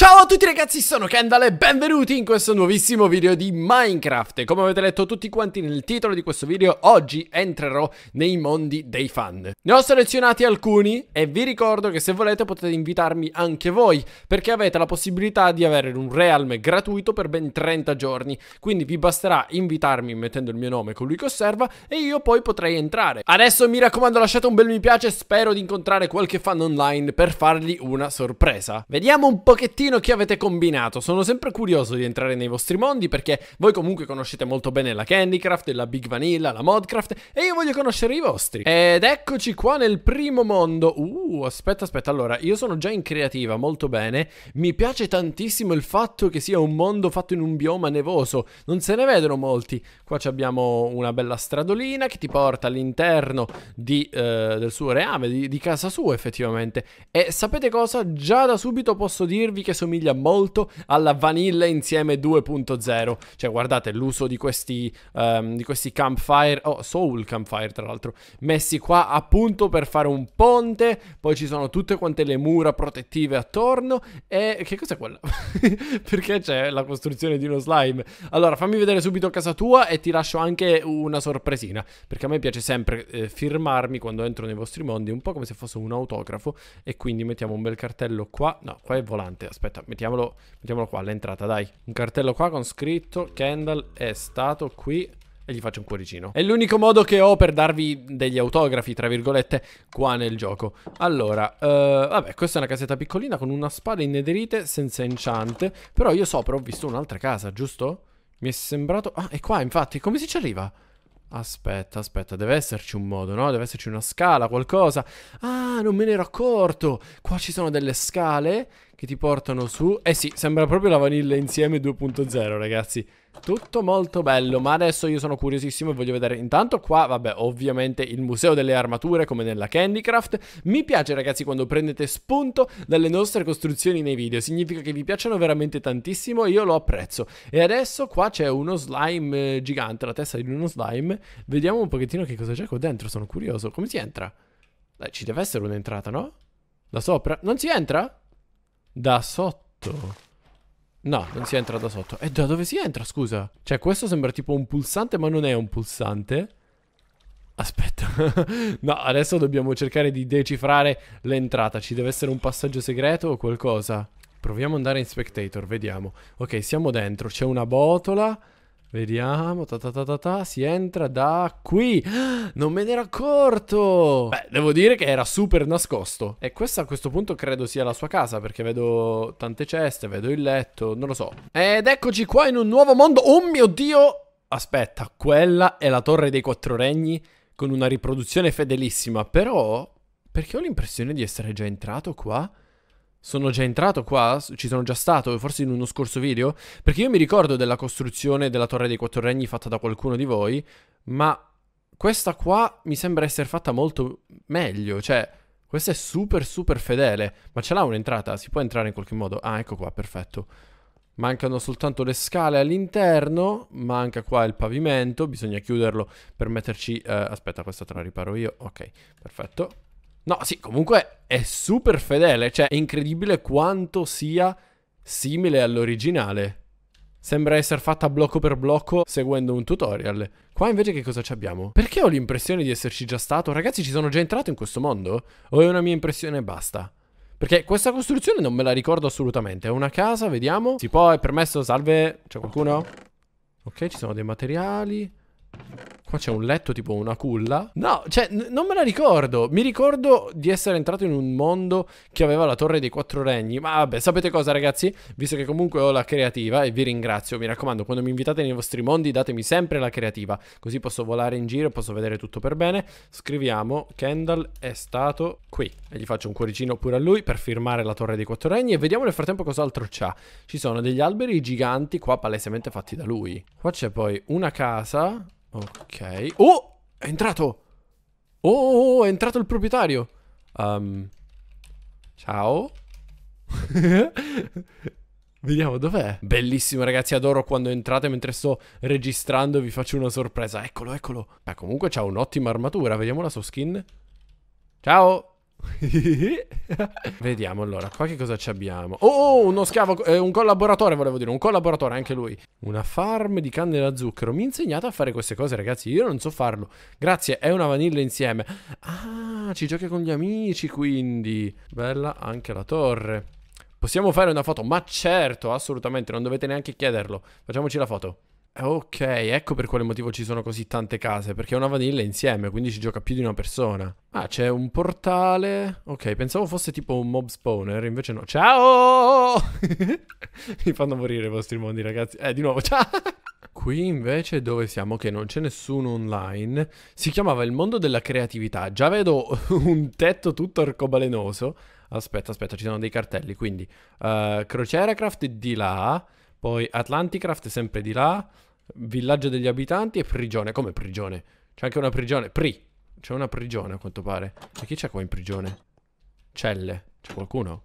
Ciao a tutti ragazzi, sono Kendall e benvenuti in questo nuovissimo video di Minecraft. Come avete letto tutti quanti nel titolo di questo video, oggi entrerò nei mondi dei fan. Ne ho selezionati alcuni e vi ricordo che se volete potete invitarmi anche voi, perché avete la possibilità di avere un realm gratuito per ben 30 giorni. Quindi vi basterà invitarmi mettendo il mio nome colui che osserva e io poi potrei entrare. Adesso mi raccomando lasciate un bel mi piace, spero di incontrare qualche fan online per fargli una sorpresa. Vediamo un pochettino pochino che avete combinato. Sono sempre curioso di entrare nei vostri mondi perché voi comunque conoscete molto bene la Candycraft, la Big Vanilla, la Modcraft e io voglio conoscere i vostri. Ed eccoci qua nel primo mondo. Uh, aspetta, aspetta. Allora, io sono già in creativa, molto bene. Mi piace tantissimo il fatto che sia un mondo fatto in un bioma nevoso. Non se ne vedono molti. Qua abbiamo una bella stradolina che ti porta all'interno eh, del suo reame, di, di casa sua effettivamente. E sapete cosa? Già da subito posso dirvi che somiglia molto alla Vanilla Insieme 2.0. Cioè, guardate l'uso di questi, um, di questi campfire, oh, Soul Campfire tra l'altro, messi qua appunto per fare un ponte. Poi ci sono tutte quante le mura protettive attorno. E che cos'è quella? Perché c'è la costruzione di uno slime? Allora, fammi vedere subito a casa tua e ti lascio anche una sorpresina. Perché a me piace sempre eh, firmarmi quando entro nei vostri mondi, un po' come se fosse un autografo. E quindi mettiamo un bel cartello qua. No, qua è volante, aspetta aspetta, mettiamolo, mettiamolo qua all'entrata, dai. Un cartello qua con scritto Kendall è stato qui e gli faccio un cuoricino. È l'unico modo che ho per darvi degli autografi, tra virgolette, qua nel gioco. Allora, uh, vabbè, questa è una casetta piccolina con una spada inederite senza enchant, però io sopra ho visto un'altra casa, giusto? Mi è sembrato... Ah, è qua, infatti, come si ci arriva? Aspetta, aspetta, deve esserci un modo, no? Deve esserci una scala, qualcosa. Ah, non me ne ero accorto. Qua ci sono delle scale che ti portano su. Eh sì, sembra proprio la vanilla insieme 2.0, ragazzi. Tutto molto bello, ma adesso io sono curiosissimo e voglio vedere intanto qua, vabbè, ovviamente il museo delle armature come nella Candycraft. Mi piace ragazzi quando prendete spunto dalle nostre costruzioni nei video, significa che vi piacciono veramente tantissimo e io lo apprezzo. E adesso qua c'è uno slime eh, gigante, la testa di uno slime. Vediamo un pochettino che cosa c'è qua dentro, sono curioso. Come si entra? Dai, ci deve essere un'entrata, no? Da sopra? Non si entra? Da sotto? No, non si entra da sotto. E eh, da dove si entra, scusa? Cioè, questo sembra tipo un pulsante, ma non è un pulsante. Aspetta. no, adesso dobbiamo cercare di decifrare l'entrata. Ci deve essere un passaggio segreto o qualcosa. Proviamo ad andare in spectator, vediamo. Ok, siamo dentro. C'è una botola. Vediamo, ta, ta, ta, ta si entra da qui. non me ne ero accorto. Beh, devo dire che era super nascosto. E questa a questo punto credo sia la sua casa, perché vedo tante ceste, vedo il letto, non lo so. Ed eccoci qua in un nuovo mondo. Oh mio Dio! Aspetta, quella è la torre dei quattro regni con una riproduzione fedelissima, però... Perché ho l'impressione di essere già entrato qua? Sono già entrato qua? Ci sono già stato? Forse in uno scorso video? Perché io mi ricordo della costruzione della Torre dei Quattro Regni fatta da qualcuno di voi, ma questa qua mi sembra essere fatta molto meglio, cioè... Questa è super super fedele, ma ce l'ha un'entrata? Si può entrare in qualche modo? Ah, ecco qua, perfetto. Mancano soltanto le scale all'interno, manca qua il pavimento, bisogna chiuderlo per metterci... Eh, aspetta, questa te la riparo io, ok, perfetto. No, sì, comunque è super fedele, cioè è incredibile quanto sia simile all'originale. Sembra essere fatta blocco per blocco seguendo un tutorial. Qua invece che cosa ci abbiamo? Perché ho l'impressione di esserci già stato? Ragazzi, ci sono già entrato in questo mondo? O è una mia impressione e basta? Perché questa costruzione non me la ricordo assolutamente. È una casa, vediamo. Si può, è permesso, salve. C'è qualcuno? Ok, ci sono dei materiali. Qua c'è un letto tipo una culla. No, cioè, non me la ricordo. Mi ricordo di essere entrato in un mondo che aveva la torre dei quattro regni. Ma vabbè, sapete cosa, ragazzi? Visto che comunque ho la creativa e vi ringrazio, mi raccomando, quando mi invitate nei vostri mondi datemi sempre la creativa. Così posso volare in giro, e posso vedere tutto per bene. Scriviamo, Kendall è stato qui. E gli faccio un cuoricino pure a lui per firmare la torre dei quattro regni. E vediamo nel frattempo cos'altro c'ha. Ci sono degli alberi giganti qua palesemente fatti da lui. Qua c'è poi una casa... Ok, Oh! È entrato! Oh, oh, oh è entrato il proprietario! Um, ciao. Vediamo dov'è. Bellissimo ragazzi, adoro quando entrate mentre sto registrando e vi faccio una sorpresa. Eccolo, eccolo. Beh, comunque c'ha un'ottima armatura. Vediamo la sua skin. Ciao. Vediamo allora, qua che cosa ci abbiamo? Oh, oh uno scavo, eh, un collaboratore volevo dire, un collaboratore anche lui. Una farm di canne da zucchero. Mi insegnate a fare queste cose ragazzi, io non so farlo. Grazie, è una vanilla insieme. Ah, ci giochi con gli amici quindi. Bella anche la torre. Possiamo fare una foto? Ma certo, assolutamente, non dovete neanche chiederlo. Facciamoci la foto. Ok, ecco per quale motivo ci sono così tante case, perché è una vanilla insieme, quindi ci gioca più di una persona. Ah, c'è un portale. Ok, pensavo fosse tipo un mob spawner, invece no. Ciao! Mi fanno morire i vostri mondi, ragazzi. Eh, di nuovo, ciao! Qui invece dove siamo? Che non c'è nessuno online. Si chiamava il mondo della creatività. Già vedo un tetto tutto arcobalenoso. Aspetta, aspetta, ci sono dei cartelli, quindi... Uh, crociera craft di là, poi Atlanticraft sempre di là, villaggio degli abitanti e prigione. Come prigione? C'è anche una prigione. Pri. C'è una prigione a quanto pare. E chi c'è qua in prigione? Celle. C'è qualcuno?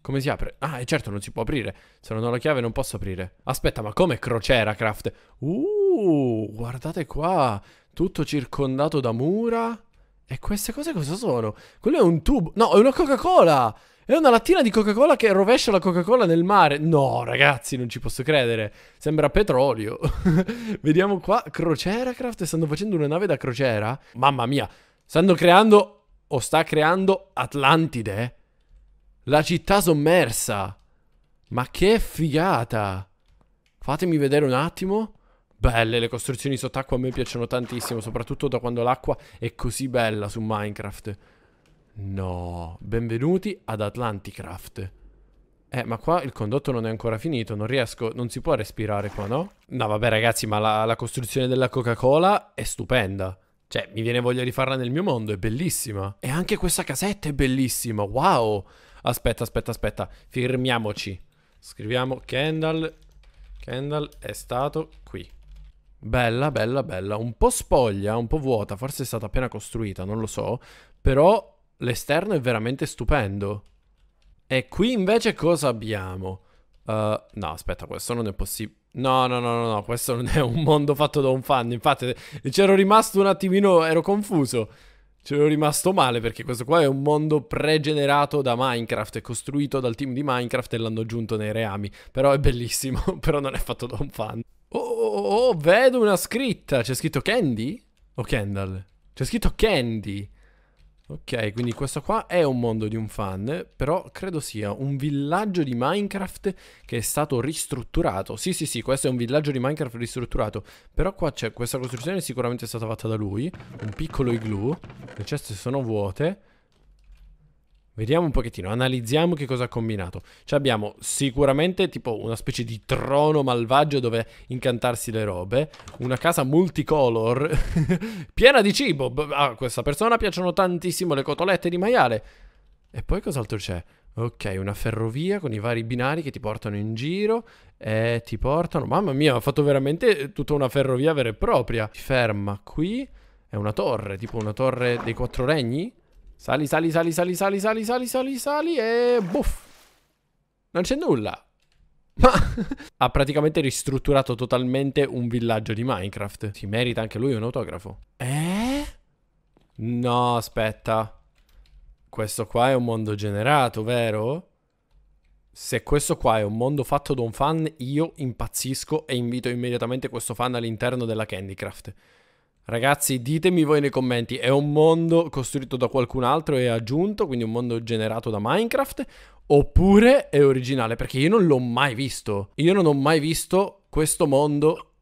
Come si apre? Ah, è certo, non si può aprire. Se non ho la chiave non posso aprire. Aspetta, ma come crociera, Craft? Uh, guardate qua. Tutto circondato da mura. E queste cose cosa sono? Quello è un tubo. No, è una Coca-Cola! È una lattina di Coca-Cola che rovescia la Coca-Cola nel mare. No, ragazzi, non ci posso credere. Sembra petrolio. Vediamo qua. Crociera Craft. Stanno facendo una nave da crociera? Mamma mia. Stanno creando o sta creando Atlantide. La città sommersa. Ma che figata. Fatemi vedere un attimo. Belle le costruzioni sott'acqua, a me piacciono tantissimo, soprattutto da quando l'acqua è così bella su Minecraft. No, benvenuti ad Atlanticraft. Eh, ma qua il condotto non è ancora finito, non riesco, non si può respirare qua, no? No, vabbè ragazzi, ma la, la costruzione della Coca-Cola è stupenda. Cioè, mi viene voglia di farla nel mio mondo, è bellissima. E anche questa casetta è bellissima, wow! Aspetta, aspetta, aspetta, firmiamoci. Scriviamo Kendall, Kendall è stato qui. Bella, bella, bella, un po' spoglia, un po' vuota, forse è stata appena costruita, non lo so, però L'esterno è veramente stupendo. E qui invece cosa abbiamo? Uh, no, aspetta, questo non è possibile. No, no, no, no, no, questo non è un mondo fatto da un fan. Infatti, c'ero rimasto un attimino, ero confuso. C'ero rimasto male perché questo qua è un mondo pregenerato da Minecraft, è costruito dal team di Minecraft e l'hanno aggiunto nei reami. Però è bellissimo, però non è fatto da un fan. Oh, Oh, oh, oh vedo una scritta. C'è scritto Candy? O Kendall? C'è scritto Candy. Ok, quindi questo qua è un mondo di un fan, però credo sia un villaggio di Minecraft che è stato ristrutturato. Sì, sì, sì, questo è un villaggio di Minecraft ristrutturato, però qua c'è questa costruzione sicuramente è stata fatta da lui, un piccolo igloo, le ceste sono vuote. Vediamo un pochettino, analizziamo che cosa ha combinato. Cioè abbiamo sicuramente tipo una specie di trono malvagio dove incantarsi le robe, una casa multicolor piena di cibo. A questa persona piacciono tantissimo le cotolette di maiale. E poi cos'altro c'è? Ok, una ferrovia con i vari binari che ti portano in giro e ti portano... Mamma mia, ha fatto veramente tutta una ferrovia vera e propria. Ti ferma qui, è una torre, tipo una torre dei quattro regni? Sali, sali, sali, sali, sali, sali, sali, sali, sali e... Buff! Non c'è nulla! Ma ha praticamente ristrutturato totalmente un villaggio di Minecraft. Si merita anche lui un autografo. Eh? No, aspetta. Questo qua è un mondo generato, vero? Se questo qua è un mondo fatto da un fan, io impazzisco e invito immediatamente questo fan all'interno della Candycraft. Ragazzi, ditemi voi nei commenti, è un mondo costruito da qualcun altro e aggiunto, quindi un mondo generato da Minecraft, oppure è originale? Perché io non l'ho mai visto. Io non ho mai visto questo mondo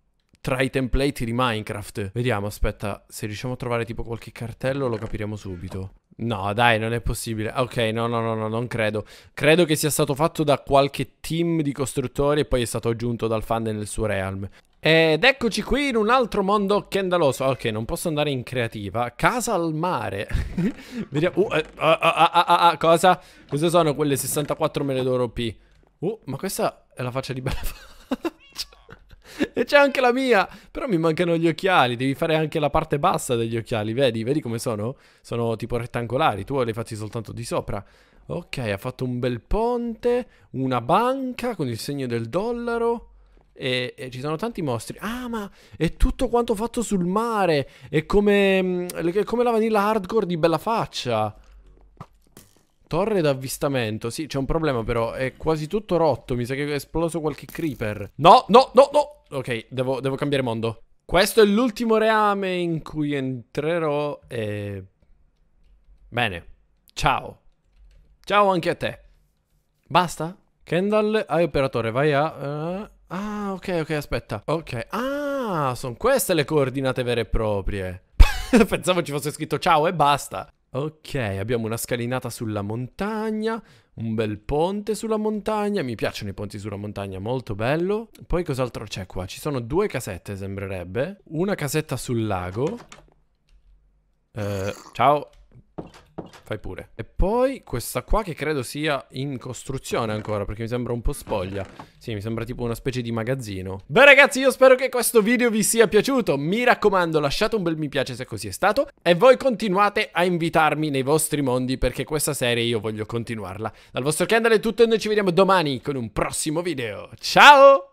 tra i template di Minecraft. Vediamo, aspetta, se riusciamo a trovare tipo qualche cartello lo capiremo subito. No, dai, non è possibile. Ok, no, no, no, no, non credo. Credo che sia stato fatto da qualche team di costruttori e poi è stato aggiunto dal fan nel suo realm. Ed eccoci qui in un altro mondo scandaloso. Ok, non posso andare in creativa. Casa al mare. Vediamo. Uh, uh, uh, cosa? Cosa sono quelle 64 mele d'oro P? Uh, ma questa è la faccia di Bella faccia. E c'è anche la mia. Però mi mancano gli occhiali. Devi fare anche la parte bassa degli occhiali. Vedi, vedi come sono? Sono tipo rettangolari. Tu li fatti soltanto di sopra. Ok, ha fatto un bel ponte. Una banca con il segno del dollaro. E, e, ci sono tanti mostri. Ah, ma è tutto quanto fatto sul mare. È come, mm, è come la vanilla hardcore di Bella Faccia. Torre d'avvistamento. Sì, c'è un problema però. È quasi tutto rotto. Mi sa che è esploso qualche creeper. No, no, no, no. Ok, devo, devo cambiare mondo. Questo è l'ultimo reame in cui entrerò e... Bene. Ciao. Ciao anche a te. Basta? Kendall, hai operatore, vai a... Uh... Ah, ok, ok, aspetta. Ok. Ah, sono queste le coordinate vere e proprie. Pensavo ci fosse scritto ciao e basta. Ok, abbiamo una scalinata sulla montagna, un bel ponte sulla montagna, mi piacciono i ponti sulla montagna, molto bello. Poi cos'altro c'è qua? Ci sono due casette, sembrerebbe. Una casetta sul lago. Eh, ciao. Fai pure. E poi questa qua che credo sia in costruzione ancora, perché mi sembra un po' spoglia. Sì, mi sembra tipo una specie di magazzino. Beh ragazzi, io spero che questo video vi sia piaciuto. Mi raccomando, lasciate un bel mi piace se così è stato. E voi continuate a invitarmi nei vostri mondi, perché questa serie io voglio continuarla. Dal vostro Kendall è tutto e noi ci vediamo domani con un prossimo video. Ciao!